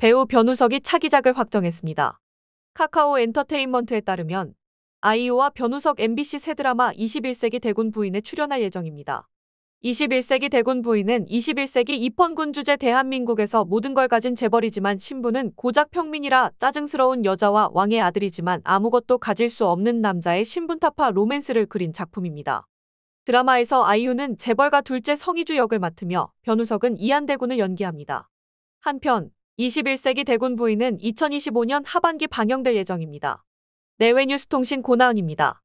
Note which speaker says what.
Speaker 1: 배우 변우석이 차기작을 확정했습니다. 카카오 엔터테인먼트에 따르면 아이유와 변우석 MBC 새 드라마 21세기 대군 부인에 출연할 예정입니다. 21세기 대군 부인은 21세기 입헌군 주제 대한민국에서 모든 걸 가진 재벌이지만 신부는 고작 평민이라 짜증스러운 여자와 왕의 아들이지만 아무것도 가질 수 없는 남자의 신분타파 로맨스를 그린 작품입니다. 드라마에서 아이유는 재벌가 둘째 성희주 역을 맡으며 변우석은 이한대군을 연기합니다. 한편 21세기 대군 부인은 2025년 하반기 방영될 예정입니다. 내외뉴스통신
Speaker 2: 고나은입니다.